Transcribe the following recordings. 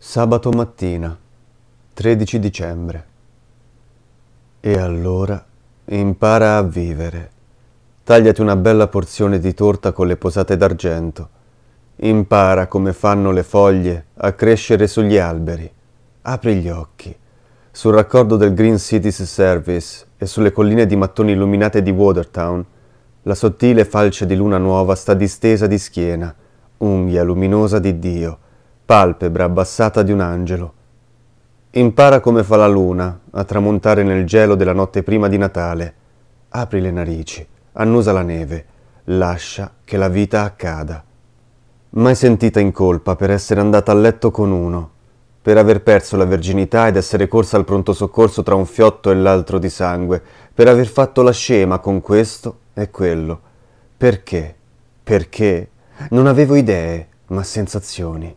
Sabato mattina, 13 dicembre. E allora impara a vivere. Tagliati una bella porzione di torta con le posate d'argento. Impara come fanno le foglie a crescere sugli alberi. Apri gli occhi. Sul raccordo del Green Cities Service e sulle colline di mattoni illuminate di Watertown, la sottile falce di luna nuova sta distesa di schiena, unghia luminosa di Dio palpebra abbassata di un angelo. Impara come fa la luna a tramontare nel gelo della notte prima di Natale. Apri le narici, annusa la neve, lascia che la vita accada. Mai sentita in colpa per essere andata a letto con uno, per aver perso la verginità ed essere corsa al pronto soccorso tra un fiotto e l'altro di sangue, per aver fatto la scema con questo e quello. Perché? Perché? Non avevo idee, ma sensazioni.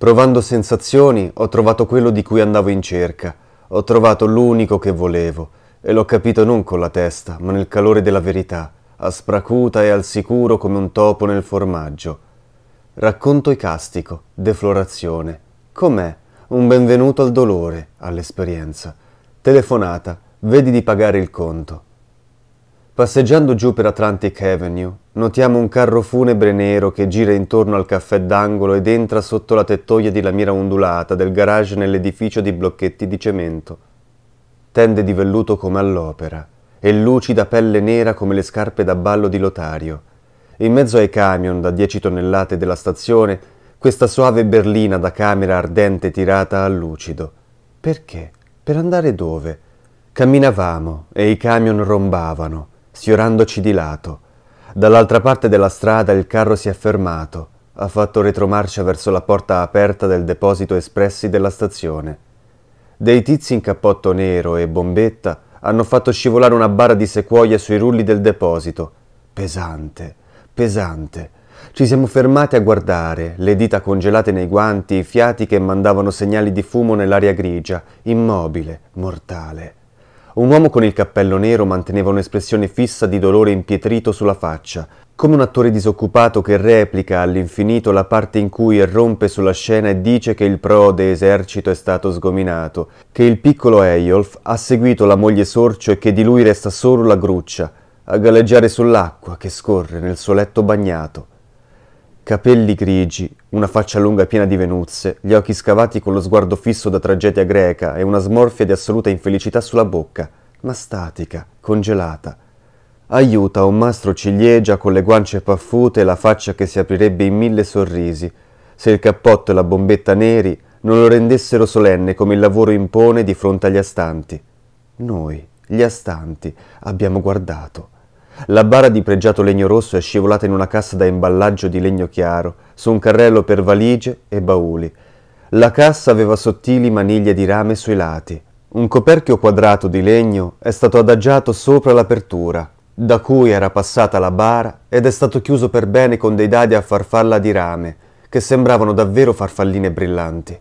Provando sensazioni ho trovato quello di cui andavo in cerca, ho trovato l'unico che volevo e l'ho capito non con la testa, ma nel calore della verità, aspracuta e al sicuro come un topo nel formaggio. Racconto icastico, deflorazione. Com'è? Un benvenuto al dolore, all'esperienza. Telefonata, vedi di pagare il conto. Passeggiando giù per Atlantic Avenue, notiamo un carro funebre nero che gira intorno al caffè d'angolo ed entra sotto la tettoia di lamiera ondulata del garage nell'edificio di blocchetti di cemento. Tende di velluto come all'opera e lucida pelle nera come le scarpe da ballo di Lotario. In mezzo ai camion da 10 tonnellate della stazione, questa soave berlina da camera ardente tirata a lucido. Perché? Per andare dove? Camminavamo e i camion rombavano sfiorandoci di lato. Dall'altra parte della strada il carro si è fermato, ha fatto retromarcia verso la porta aperta del deposito espressi della stazione. Dei tizi in cappotto nero e bombetta hanno fatto scivolare una bara di sequoia sui rulli del deposito. Pesante, pesante. Ci siamo fermati a guardare, le dita congelate nei guanti, i fiati che mandavano segnali di fumo nell'aria grigia, immobile, mortale. Un uomo con il cappello nero manteneva un'espressione fissa di dolore impietrito sulla faccia, come un attore disoccupato che replica all'infinito la parte in cui irrompe sulla scena e dice che il prode esercito è stato sgominato, che il piccolo Eyolf ha seguito la moglie sorcio e che di lui resta solo la gruccia, a galleggiare sull'acqua che scorre nel suo letto bagnato. Capelli grigi, una faccia lunga piena di venuzze, gli occhi scavati con lo sguardo fisso da tragedia greca e una smorfia di assoluta infelicità sulla bocca, ma statica, congelata. Aiuta un mastro ciliegia con le guance paffute e la faccia che si aprirebbe in mille sorrisi, se il cappotto e la bombetta neri non lo rendessero solenne come il lavoro impone di fronte agli astanti. Noi, gli astanti, abbiamo guardato la bara di pregiato legno rosso è scivolata in una cassa da imballaggio di legno chiaro, su un carrello per valigie e bauli. La cassa aveva sottili maniglie di rame sui lati. Un coperchio quadrato di legno è stato adagiato sopra l'apertura, da cui era passata la bara ed è stato chiuso per bene con dei dadi a farfalla di rame, che sembravano davvero farfalline brillanti.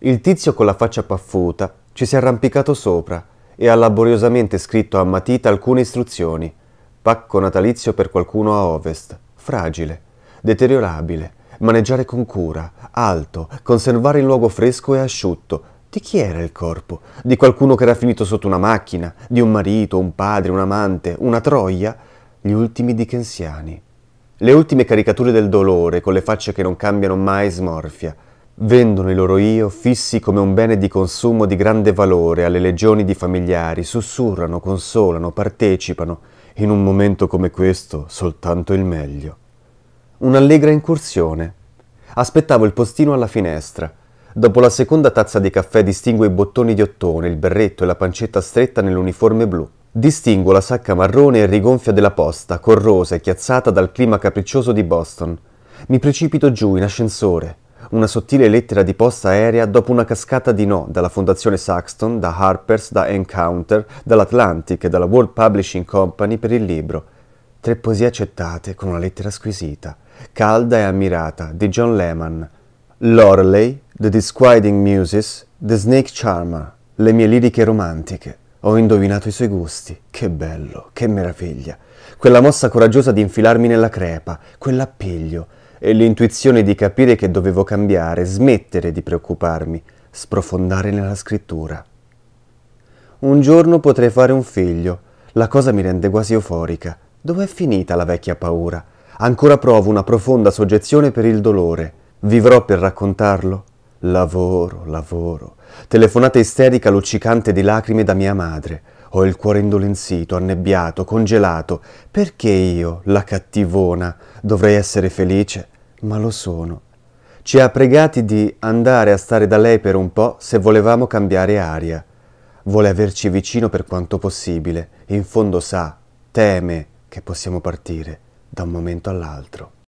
Il tizio con la faccia paffuta ci si è arrampicato sopra e ha laboriosamente scritto a matita alcune istruzioni. Pacco natalizio per qualcuno a ovest, fragile, deteriorabile, maneggiare con cura, alto, conservare in luogo fresco e asciutto. Di chi era il corpo? Di qualcuno che era finito sotto una macchina, di un marito, un padre, un amante, una troia? Gli ultimi dickensiani. Le ultime caricature del dolore, con le facce che non cambiano mai smorfia Vendono i loro io, fissi come un bene di consumo di grande valore alle legioni di familiari, sussurrano, consolano, partecipano. In un momento come questo, soltanto il meglio. Un'allegra incursione. Aspettavo il postino alla finestra. Dopo la seconda tazza di caffè distingo i bottoni di ottone, il berretto e la pancetta stretta nell'uniforme blu. Distingo la sacca marrone e rigonfia della posta, corrosa e chiazzata dal clima capriccioso di Boston. Mi precipito giù in ascensore una sottile lettera di posta aerea dopo una cascata di no dalla Fondazione Saxton, da Harper's, da Encounter, dall'Atlantic e dalla World Publishing Company per il libro. Tre poesie accettate con una lettera squisita, calda e ammirata, di John Lehman. Loreley, The Disquieting Muses, The Snake Charmer, le mie liriche romantiche. Ho indovinato i suoi gusti. Che bello, che meraviglia. Quella mossa coraggiosa di infilarmi nella crepa, quell'appiglio, e l'intuizione di capire che dovevo cambiare, smettere di preoccuparmi, sprofondare nella scrittura. Un giorno potrei fare un figlio, la cosa mi rende quasi euforica. Dov'è finita la vecchia paura? Ancora provo una profonda soggezione per il dolore. Vivrò per raccontarlo? Lavoro, lavoro. Telefonata isterica luccicante di lacrime da mia madre. Ho il cuore indolenzito, annebbiato, congelato. Perché io, la cattivona, dovrei essere felice? ma lo sono. Ci ha pregati di andare a stare da lei per un po' se volevamo cambiare aria. Vuole averci vicino per quanto possibile. In fondo sa, teme che possiamo partire da un momento all'altro.